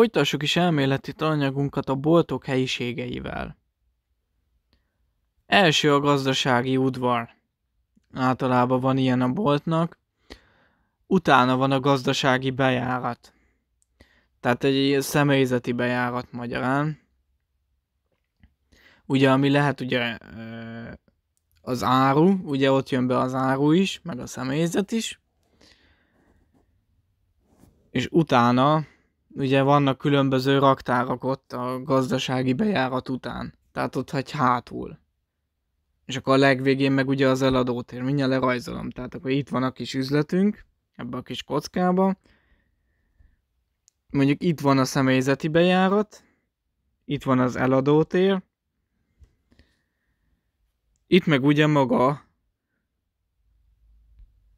folytassuk is elméleti tananyagunkat a boltok helyiségeivel. Első a gazdasági udvar. Általában van ilyen a boltnak. Utána van a gazdasági bejárat. Tehát egy személyzeti bejárat magyarán. Ugye, ami lehet ugye az áru, ugye ott jön be az áru is, meg a személyzet is. És utána ugye vannak különböző raktárak ott a gazdasági bejárat után. Tehát ott hagy hátul. És akkor a legvégén meg ugye az eladótér, mindjárt lerajzolom. Tehát akkor itt van a kis üzletünk, ebbe a kis kockába. Mondjuk itt van a személyzeti bejárat, itt van az eladótér, itt meg ugye maga,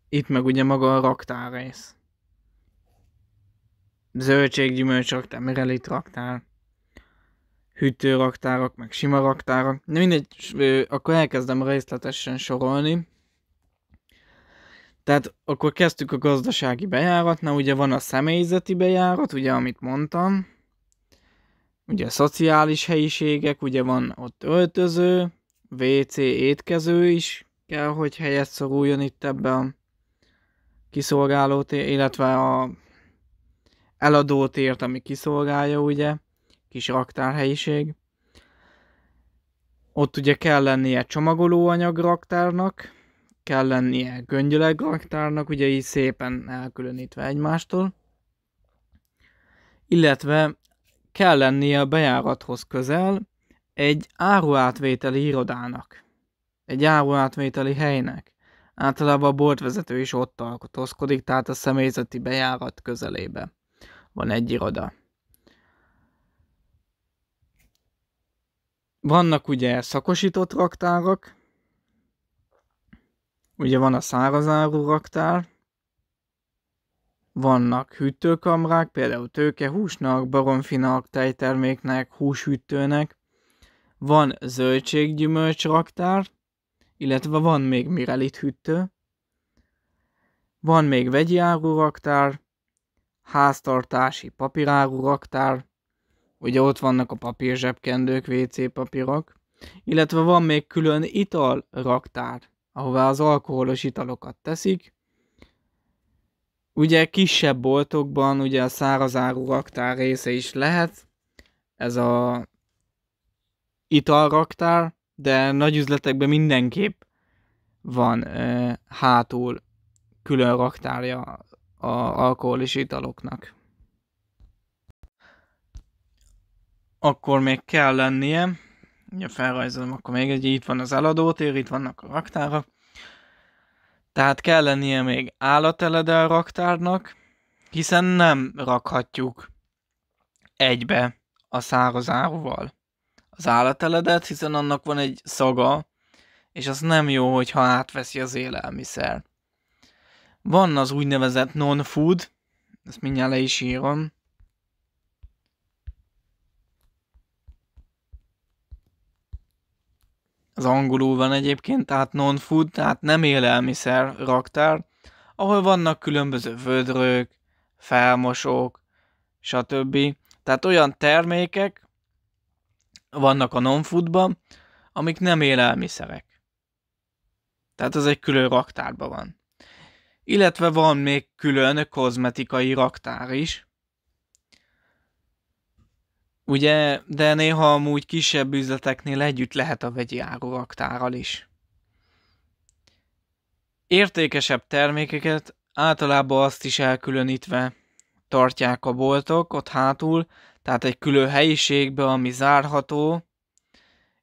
itt meg ugye maga a raktárrész zöldséggyümölcs raktár, meg elit raktár, hűtőraktárak, meg sima raktárak. De mindegy, akkor elkezdem részletesen sorolni. Tehát akkor kezdtük a gazdasági bejáratnál, ugye van a személyzeti bejárat, ugye amit mondtam, ugye a szociális helyiségek, ugye van ott öltöző, WC, étkező is kell, hogy helyet szoruljon itt ebbe a kiszolgálót, illetve a eladó ért, ami kiszolgálja, ugye, kis raktárhelyiség. Ott ugye kell lennie csomagolóanyag raktárnak, kell lennie göngyöleg raktárnak, ugye így szépen elkülönítve egymástól. Illetve kell lennie a bejárathoz közel egy áruátvételi irodának, egy áruátvételi helynek. Általában a boltvezető is ott alkotózkodik, tehát a személyzeti bejárat közelébe van egy iroda. Vannak ugye szakosított raktárak, ugye van a szárazáru raktár, vannak hűtőkamrák, például tőke, húsnak, baromfinak, tejterméknek, húshűtőnek, van zöldséggyümölcs raktár, illetve van még mirelit hűtő, van még vegyi áru raktár, háztartási papírárú raktár, ugye ott vannak a papírzsebkendők, WC papírok, illetve van még külön ital raktár, ahová az alkoholos italokat teszik. Ugye kisebb boltokban ugye a szárazáru raktár része is lehet, ez a italraktár, de nagy üzletekben mindenképp van e, hátul külön raktárja a alkoholis italoknak. Akkor még kell lennie, ugye felrajzolom, akkor még egy, itt van az eladótér, itt vannak a raktárak, tehát kell lennie még állateledel raktárnak, hiszen nem rakhatjuk egybe a száraz áruval az állateledet, hiszen annak van egy szaga, és az nem jó, hogyha átveszi az élelmiszer. Van az úgynevezett non-food, ezt mindjárt le is írom. Az angolul van egyébként, tehát non-food, tehát nem élelmiszer raktár, ahol vannak különböző vödrök, felmosók, stb. Tehát olyan termékek vannak a non-foodban, amik nem élelmiszerek. Tehát ez egy külön raktárban van illetve van még külön kozmetikai raktár is. Ugye, de néha amúgy kisebb üzleteknél együtt lehet a vegyi raktárral is. Értékesebb termékeket általában azt is elkülönítve tartják a boltok ott hátul, tehát egy külön helyiségbe, ami zárható,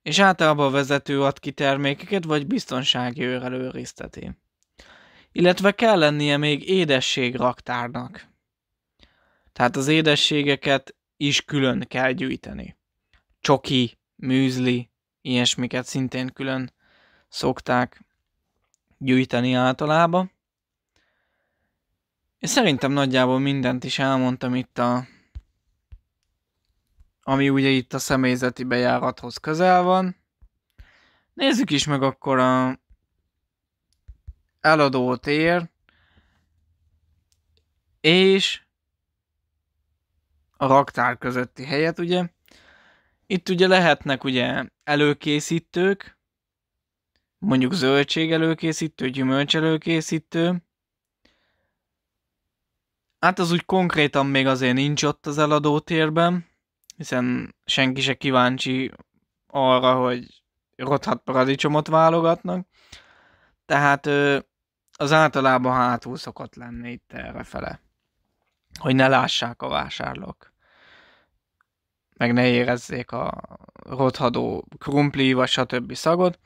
és általában a vezető ad ki termékeket, vagy biztonsági őrrel őrizteti illetve kell lennie még édességraktárnak. Tehát az édességeket is külön kell gyűjteni. Csoki, műzli, ilyesmiket szintén külön szokták gyűjteni általában. És szerintem nagyjából mindent is elmondtam itt a ami ugye itt a személyzeti bejárathoz közel van. Nézzük is meg akkor a eladót ér, és a raktár közötti helyet, ugye. Itt ugye lehetnek ugye előkészítők, mondjuk zöldség előkészítő, gyümölcs előkészítő. Hát az úgy konkrétan még azért nincs ott az eladótérben, hiszen senki se kíváncsi arra, hogy rothat paradicsomot válogatnak. Tehát az általában hátul szokott lenni itt errefele. Hogy ne lássák a vásárlók. Meg ne érezzék a rothadó krumpli, vagy stb. szagot.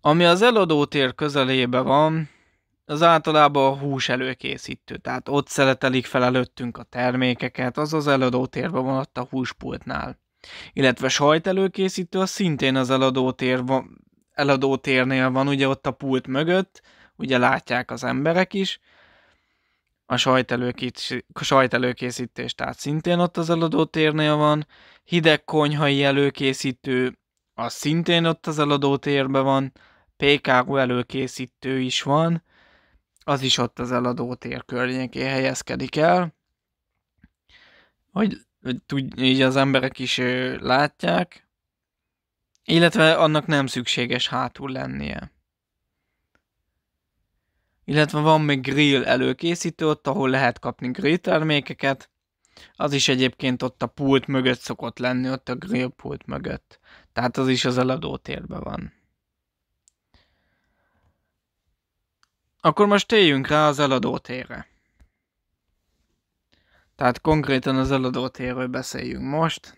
Ami az eladótér közelébe van, az általában a hús előkészítő, tehát ott szeletelik fel előttünk a termékeket, az az eladótérben van ott a húspultnál. Illetve sajt előkészítő, az szintén az eladótér van, eladótérnél van, ugye ott a pult mögött, ugye látják az emberek is, a sajtelőkészítés, tehát szintén ott az eladó térnél van, hideg konyhai előkészítő, az szintén ott az eladó térben van, PKU előkészítő is van, az is ott az eladó tér környékén helyezkedik el, hogy, hogy így az emberek is látják, illetve annak nem szükséges hátul lennie illetve van még grill előkészítő ott, ahol lehet kapni grill termékeket. Az is egyébként ott a pult mögött szokott lenni, ott a grill pult mögött. Tehát az is az eladó térben van. Akkor most éljünk rá az eladó térre. Tehát konkrétan az eladó térről beszéljünk most.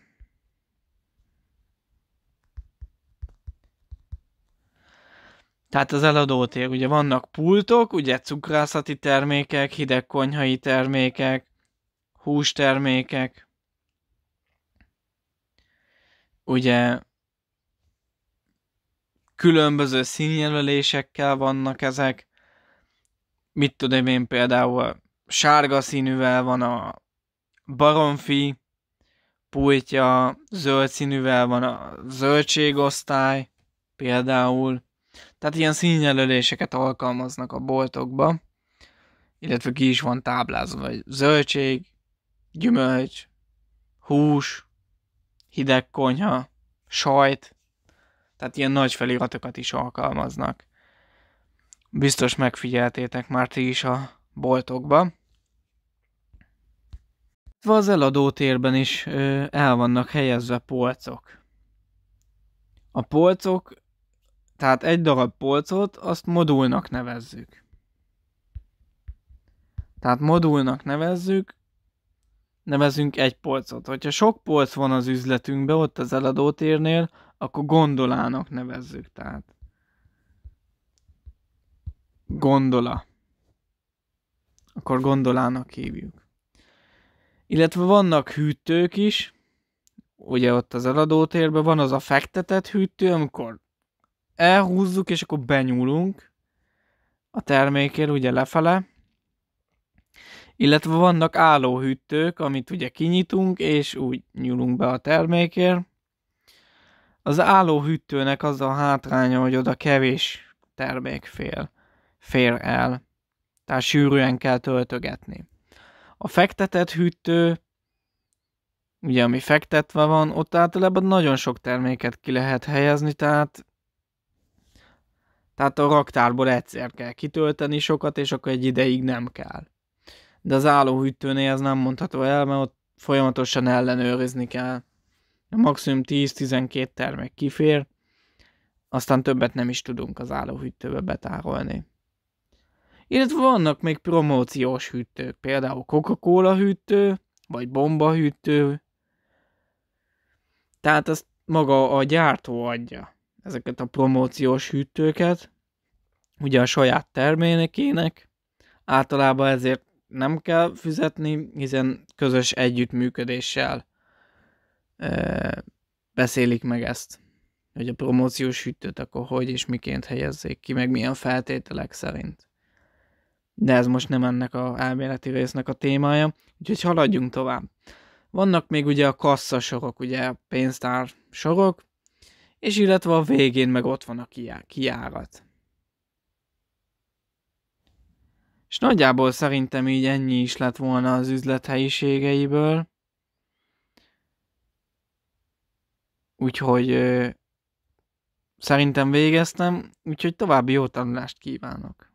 Tehát az eladótér, ugye vannak pultok, ugye cukrászati termékek, hidegkonyhai termékek, hústermékek, ugye különböző színjelölésekkel vannak ezek, mit tudom én például sárga színűvel van a baromfi pultja, zöld színűvel van a zöldségosztály például, tehát ilyen színjelöléseket alkalmaznak a boltokba, illetve ki is van táblázva, hogy zöldség, gyümölcs, hús, hideg konyha, sajt, tehát ilyen nagy feliratokat is alkalmaznak. Biztos megfigyeltétek már ti is a boltokba. Az eladótérben is el vannak helyezve polcok. A polcok tehát egy darab polcot, azt modulnak nevezzük. Tehát modulnak nevezzük, nevezünk egy polcot. Hogyha sok polc van az üzletünkben, ott az eladótérnél, akkor gondolának nevezzük. Tehát gondola. Akkor gondolának hívjuk. Illetve vannak hűtők is, ugye ott az eladótérben van az a fektetett hűtő, amikor elhúzzuk, és akkor benyúlunk a termékért ugye lefele, illetve vannak állóhűtők, amit ugye kinyitunk, és úgy nyúlunk be a termékért. Az állóhűtőnek az a hátránya, hogy oda kevés termék fél, fér el, tehát sűrűen kell töltögetni. A fektetett hűtő, ugye ami fektetve van, ott általában nagyon sok terméket ki lehet helyezni, tehát tehát a raktárból egyszer kell kitölteni sokat, és akkor egy ideig nem kell. De az állóhűtőnél ez nem mondható el, mert ott folyamatosan ellenőrizni kell. A Maximum 10-12 termék kifér, aztán többet nem is tudunk az állóhűtőbe betárolni. Illetve vannak még promóciós hűtők, például Coca-Cola hűtő, vagy bomba hűtő. Tehát azt maga a gyártó adja ezeket a promóciós hűtőket, ugye a saját termékének, általában ezért nem kell fizetni, hiszen közös együttműködéssel e, beszélik meg ezt, hogy a promóciós hűtőt akkor hogy és miként helyezzék ki, meg milyen feltételek szerint. De ez most nem ennek a elméleti résznek a témája, úgyhogy haladjunk tovább. Vannak még ugye a kasszasorok, ugye a pénztár sorok, és illetve a végén meg ott van a kiárat. És nagyjából szerintem így ennyi is lett volna az üzlet helyiségeiből. Úgyhogy szerintem végeztem, úgyhogy további jó tanulást kívánok.